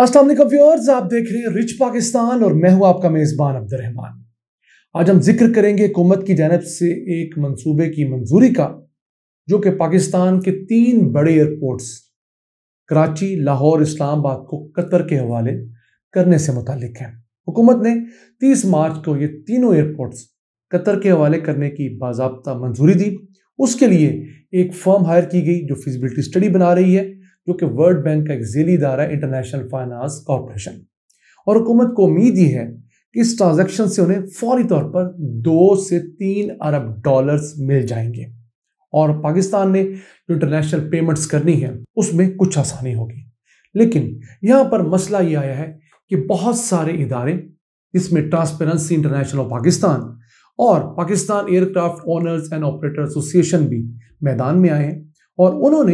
Aslam viewers आप देख रहे हैं रिच पाकिस्तान और मैं हूं आपका मेज़बान अब्दुलरहमान आज हम जिक्र करेंगे हुकूमत की जानब से एक मंसूबे की मंजूरी का जो कि पाकिस्तान के तीन बड़े एयरपोर्ट्स कराची लाहौर इस्लामाबाद को कतर के हवाले करने से मुतक है हुकूमत ने 30 मार्च को ये तीनों एयरपोर्ट्स कतर के हवाले करने की बाबा मंजूरी दी उसके लिए एक फर्म हायर की गई जो फिजिबिलिटी स्टडी बना रही है जो कि वर्ल्ड बैंक का एक झेली इदारा है इंटरनेशनल फाइनेंस कॉरपोरेशन और हुकूमत को उम्मीद ही है कि इस ट्रांजेक्शन से उन्हें फौरी तौर पर दो से तीन अरब डॉलर्स मिल जाएंगे और पाकिस्तान ने जो इंटरनेशनल पेमेंट्स करनी है उसमें कुछ आसानी होगी लेकिन यहाँ पर मसला ये आया है कि बहुत सारे इदारे इसमें ट्रांसपेरेंसी इंटरनेशनल ऑफ पाकिस्तान और Pakistan aircraft owners and operator association भी मैदान में आए हैं और उन्होंने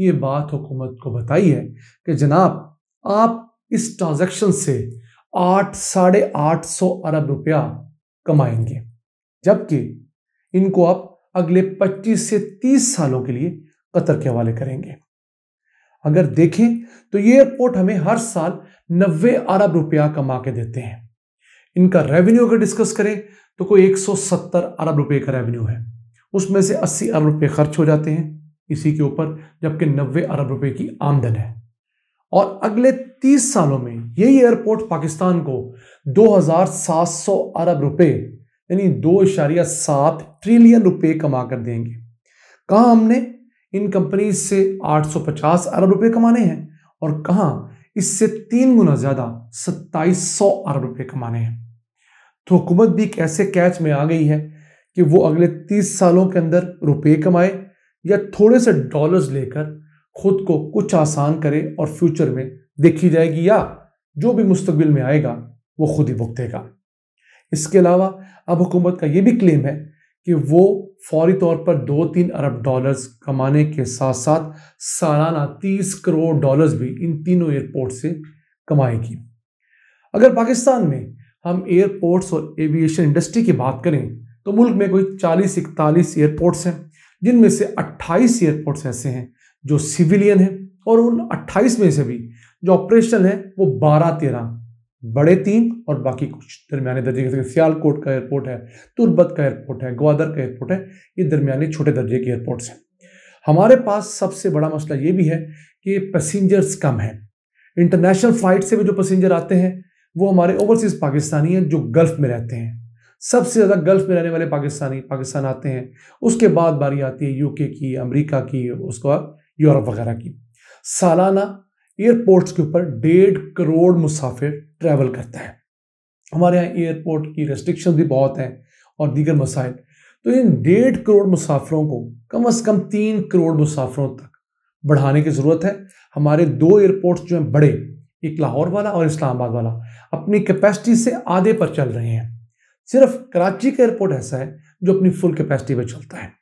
ये बात हुकूमत को बताई है कि जनाब आप इस ट्रांजेक्शन से आठ साढ़े आठ सौ अरब रुपया कमाएंगे जबकि इनको आप अगले पच्चीस से तीस सालों के लिए कतर के हवाले करेंगे अगर देखें तो ये एयरपोर्ट हमें हर साल नब्बे अरब रुपया कमा के देते हैं इनका रेवेन्यू अगर डिस्कस करें तो कोई 170 अरब रुपए का रेवेन्यू है उसमें से 80 अरब रुपए खर्च हो जाते हैं इसी के ऊपर जबकि नब्बे अरब रुपए की आमदन है और अगले 30 सालों में यही एयरपोर्ट पाकिस्तान को 2,700 अरब रुपए यानी दो इशारिया सात ट्रिलियन रुपए कमा कर देंगे कहा हमने इन कंपनीज से 850 अरब रुपए कमाने हैं और कहा इससे तीन गुना ज़्यादा 2700 अरब रुपए कमाने हैं तो हुकूमत भी एक ऐसे कैच में आ गई है कि वो अगले 30 सालों के अंदर रुपए कमाए या थोड़े से डॉलर्स लेकर खुद को कुछ आसान करे और फ्यूचर में देखी जाएगी या जो भी मुस्तबिल में आएगा वो खुद ही भुगतेगा इसके अलावा अब हुकूमत का ये भी क्लेम है कि वो फौरी तौर पर दो तीन अरब डॉलर्स कमाने के साथ साथ सालाना तीस करोड़ डॉलर्स भी इन तीनों एयरपोर्ट से कमाएगी अगर पाकिस्तान में हम एयरपोर्ट्स और एविएशन इंडस्ट्री की बात करें तो मुल्क में कोई चालीस इकतालीस एयरपोर्ट्स हैं जिनमें से 28 एयरपोर्ट्स ऐसे हैं जो सिविलियन हैं और उन 28 में से भी जो ऑपरेशन है वो 12 13 बड़े तीन और बाकी कुछ दरमियाने दर्जे के सियालकोट का एयरपोर्ट है तुरबत का एयरपोर्ट है ग्वादर का एयरपोर्ट है ये दरमियाने छोटे दर्जे के एयरपोर्ट्स हैं हमारे पास सबसे बड़ा मसला ये भी है कि पैसेंजर्स कम हैं इंटरनेशनल फ्लाइट से भी जो पैसेंजर आते हैं वो हमारे ओवरसीज़ पाकिस्तानी हैं जो गल्फ में रहते हैं सबसे ज़्यादा गल्फ में रहने वाले पाकिस्तानी पाकिस्तान आते हैं उसके बाद बारी आती है यूके की अमेरिका की उसके बाद यूरोप वगैरह की सालाना एयरपोर्ट्स के ऊपर डेढ़ करोड़ मुसाफिर ट्रैवल करते हैं हमारे यहाँ एयरपोर्ट की रेस्ट्रिक्शन भी बहुत हैं और दीगर मसाइल तो इन डेढ़ करोड़ मुसाफिरों को कम अज़ कम तीन करोड़ मुसाफिरों तक बढ़ाने की ज़रूरत है हमारे दो एयरपोर्ट्स जो हैं बड़े एक लाहौर वाला और इस्लामाबाद वाला अपनी कैपेसिटी से आधे पर चल रहे हैं सिर्फ कराची का एयरपोर्ट ऐसा है जो अपनी फुल कैपेसिटी पर चलता है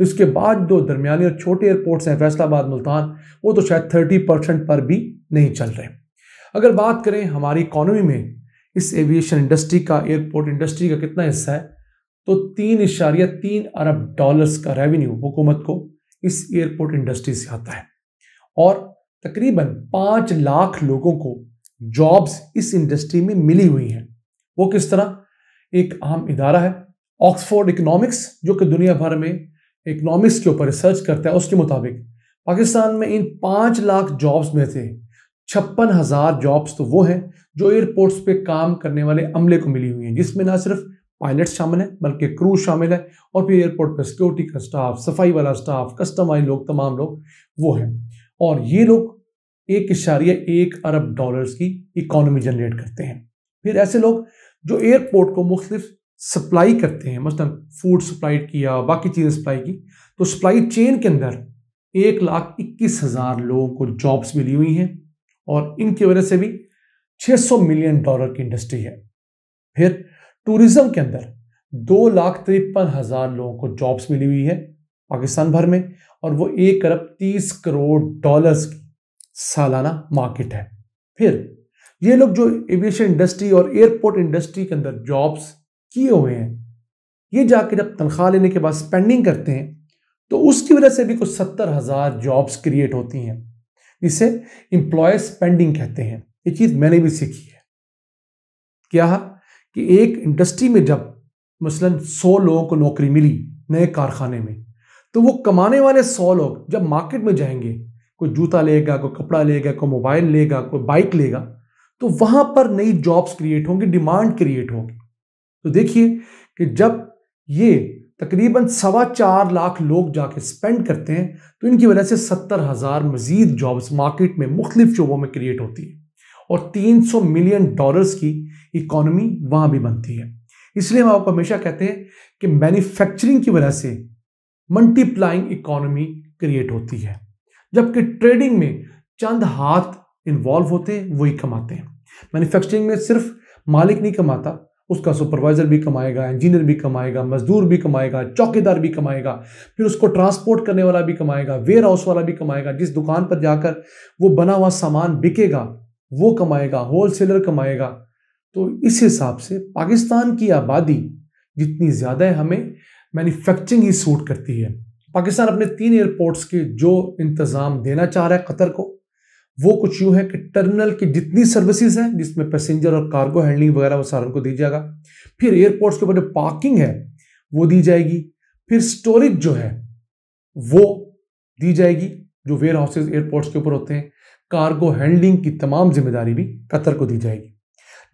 इसके बाद जो दरमियानी और छोटे एयरपोर्ट्स हैं फैसलाबाद मुल्तान वो तो शायद थर्टी परसेंट पर भी नहीं चल रहे अगर बात करें हमारी इकॉनमी में इस एविएशन इंडस्ट्री का एयरपोर्ट इंडस्ट्री का कितना हिस्सा है तो तीन इशारिया तीन अरब डॉलर्स का रेवेन्यू हुकूमत को इस एयरपोर्ट इंडस्ट्री से आता है और तकरीबन पाँच लाख लोगों को जॉब्स इस इंडस्ट्री में मिली हुई हैं वो किस तरह एक अहम इदारा है ऑक्सफोर्ड इकोनॉमिक्स जो कि दुनिया भर में इकोनॉमिक्स के ऊपर रिसर्च करता है उसके मुताबिक पाकिस्तान में इन पाँच लाख जॉब्स में से छप्पन हज़ार जॉब्स तो वो हैं जो एयरपोर्ट्स पे काम करने वाले अमले को मिली हुई हैं जिसमें ना सिर्फ पायलट शामिल हैं बल्कि क्रू शामिल है और फिर एयरपोर्ट पर सिक्योरिटी का स्टाफ सफाई वाला स्टाफ कस्टम वाले लोग तमाम लोग वो हैं और ये लोग एक इशारिया एक अरब डॉलर्स की इकोनॉमी जनरेट करते हैं फिर ऐसे लोग जो एयरपोर्ट को मुख्त सप्लाई करते हैं मसलन फूड सप्लाई किया बाकी चीज़ें सप्लाई की तो सप्लाई चेन के अंदर एक लाख इक्कीस हज़ार लोगों को जॉब्स मिली हुई हैं और इनकी वजह से भी 600 मिलियन डॉलर की इंडस्ट्री है फिर टूरिज़्म के अंदर दो लाख तिरपन हज़ार लोगों को जॉब्स मिली हुई है पाकिस्तान भर में और वो एक अरब तीस करोड़ डॉलर्स की सालाना मार्केट है फिर ये लोग जो एविएशन इंडस्ट्री और एयरपोर्ट इंडस्ट्री के अंदर जॉब्स किए हुए हैं ये जाके जब तनख्वाह लेने के बाद स्पेंडिंग करते हैं तो उसकी वजह से भी कुछ सत्तर हज़ार जॉब्स क्रिएट होती हैं इसे एम्प्लॉय स्पेंडिंग कहते हैं ये चीज़ मैंने भी सीखी है क्या कि एक इंडस्ट्री में जब मसलन सौ लोगों को नौकरी मिली नए कारखाने में तो वो कमाने वाले सौ लोग जब मार्केट में जाएंगे कोई जूता लेगा कोई कपड़ा लेगा कोई मोबाइल लेगा कोई बाइक लेगा तो वहां पर नई जॉब्स क्रिएट होंगी डिमांड क्रिएट होगी तो देखिए कि जब ये तकरीबन सवा चार लाख लोग जाके स्पेंड करते हैं तो इनकी वजह से सत्तर हज़ार मज़ीद जॉब्स मार्केट में मुख्तलिफ शोबों में क्रिएट होती है और 300 मिलियन डॉलर्स की इकॉनमी वहाँ भी बनती है इसलिए हम आपको हमेशा कहते हैं कि मैन्युफैक्चरिंग की वजह से मल्टीप्लाइंग इकॉनमी क्रिएट होती है जबकि ट्रेडिंग में चंद हाथ इन्वॉल्व होते हैं वही कमाते हैं मैन्युफैक्चरिंग में सिर्फ मालिक नहीं कमाता उसका सुपरवाइजर भी कमाएगा इंजीनियर भी कमाएगा मजदूर भी कमाएगा चौकीदार भी कमाएगा फिर उसको ट्रांसपोर्ट करने वाला भी कमाएगा वेयर हाउस वाला भी कमाएगा जिस दुकान पर जाकर वो बना हुआ सामान बिकेगा वो कमाएगा होल सेलर कमाएगा तो इस हिसाब से पाकिस्तान की आबादी जितनी ज़्यादा है हमें मैन्युफैक्चरिंग ही सूट करती है पाकिस्तान अपने तीन एयरपोर्ट्स के जो इंतज़ाम देना चाह रहा है कतर को वो कुछ यूं है कि टर्मिनल की जितनी सर्विसेज हैं जिसमें पैसेंजर और कार्गो हैंडलिंग वगैरह वो सारों को दी जाएगा फिर एयरपोर्ट्स के ऊपर जो पार्किंग है वो दी जाएगी फिर स्टोरेज जो है वो दी जाएगी जो वेयर हाउसेज एयरपोर्ट्स के ऊपर होते हैं कार्गो हैंडलिंग की तमाम जिम्मेदारी भी कतर को दी जाएगी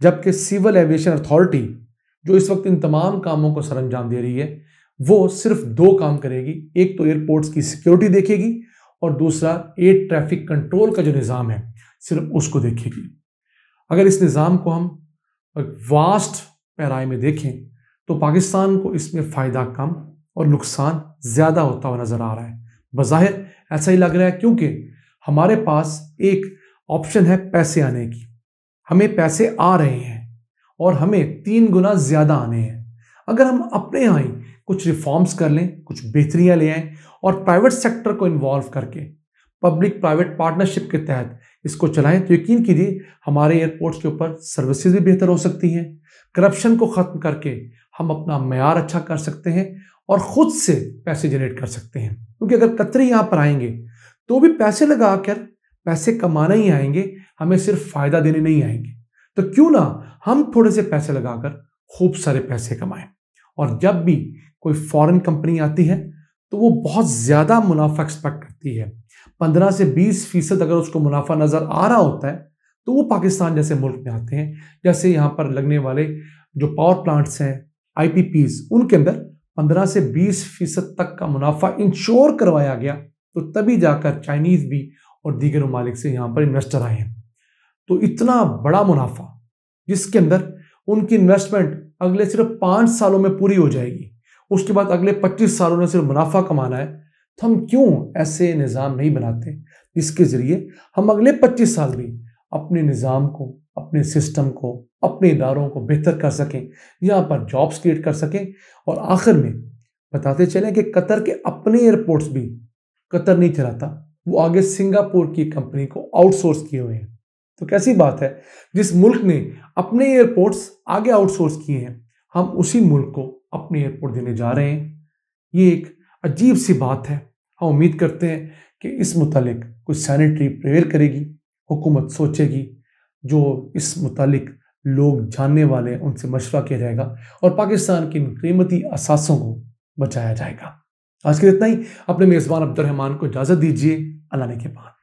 जबकि सिविल एविएशन अथॉरिटी जो इस वक्त इन तमाम कामों को सरंजाम दे रही है वो सिर्फ दो काम करेगी एक तो एयरपोर्ट्स की सिक्योरिटी देखेगी और दूसरा एयर ट्रैफिक कंट्रोल का जो निज़ाम है सिर्फ उसको देखेगी अगर इस निज़ाम को हम वास्ट पैराए में देखें तो पाकिस्तान को इसमें फ़ायदा कम और नुकसान ज़्यादा होता हुआ नज़र आ रहा है बाहिर ऐसा ही लग रहा है क्योंकि हमारे पास एक ऑप्शन है पैसे आने की हमें पैसे आ रहे हैं और हमें तीन गुना ज़्यादा आने हैं अगर हम अपने यहाँ कुछ रिफॉर्म्स कर लें कुछ बेहतरियाँ ले आएँ और प्राइवेट सेक्टर को इन्वॉल्व करके पब्लिक प्राइवेट पार्टनरशिप के तहत इसको चलाएं तो यकीन कीजिए हमारे एयरपोर्ट्स के ऊपर सर्विसेज भी बेहतर हो सकती हैं करप्शन को ख़त्म करके हम अपना मैार अच्छा कर सकते हैं और ख़ुद से पैसे जनरेट कर सकते हैं क्योंकि अगर कतरे यहाँ पर आएंगे तो भी पैसे लगा कर पैसे कमाना ही आएंगे हमें सिर्फ फ़ायदा देने नहीं आएंगे तो क्यों ना हम थोड़े से पैसे लगाकर खूब सारे पैसे कमाएं और जब भी कोई फॉरेन कंपनी आती है तो वो बहुत ज़्यादा मुनाफा एक्सपेक्ट करती है पंद्रह से बीस फीसद अगर उसको मुनाफा नज़र आ रहा होता है तो वो पाकिस्तान जैसे मुल्क में आते हैं जैसे यहाँ पर लगने वाले जो पावर प्लांट्स हैं आई उनके अंदर पंद्रह से बीस फीसद तक का मुनाफा इंश्योर करवाया गया तो तभी जाकर चाइनीज़ भी और दीगर ममालिक से यहाँ पर इन्वेस्टर आए हैं तो इतना बड़ा मुनाफा जिसके अंदर उनकी इन्वेस्टमेंट अगले सिर्फ पाँच सालों में पूरी हो जाएगी उसके बाद अगले 25 सालों ने सिर्फ मुनाफा कमाना है तो हम क्यों ऐसे निज़ाम नहीं बनाते जिसके ज़रिए हम अगले 25 साल भी अपने निज़ाम को अपने सिस्टम को अपने इदारों को बेहतर कर सकें यहाँ पर जॉब्स क्रिएट कर सकें और आखिर में बताते चलें कि कतर के अपने एयरपोर्ट्स भी कतर नहीं चलाता वो आगे सिंगापुर की कंपनी को आउटसोर्स किए हुए हैं तो कैसी बात है जिस मुल्क ने अपने एयरपोर्ट्स आगे आउटसोर्स किए हैं हम उसी मुल्क को अपने एयरपोर्ट देने जा रहे हैं ये एक अजीब सी बात है हम उम्मीद करते हैं कि इस मुतलिक कुछ सैनिटरी प्रेयर करेगी हुकूमत सोचेगी जो इस मुतलिक लोग जानने वाले हैं उनसे मशवरा किया जाएगा और पाकिस्तान के इन कीमती असासों को बचाया जाएगा आज के इतना ही अपने मेज़बान अब्दुलरहमान को इजाज़त दीजिए अल्लाह के बाद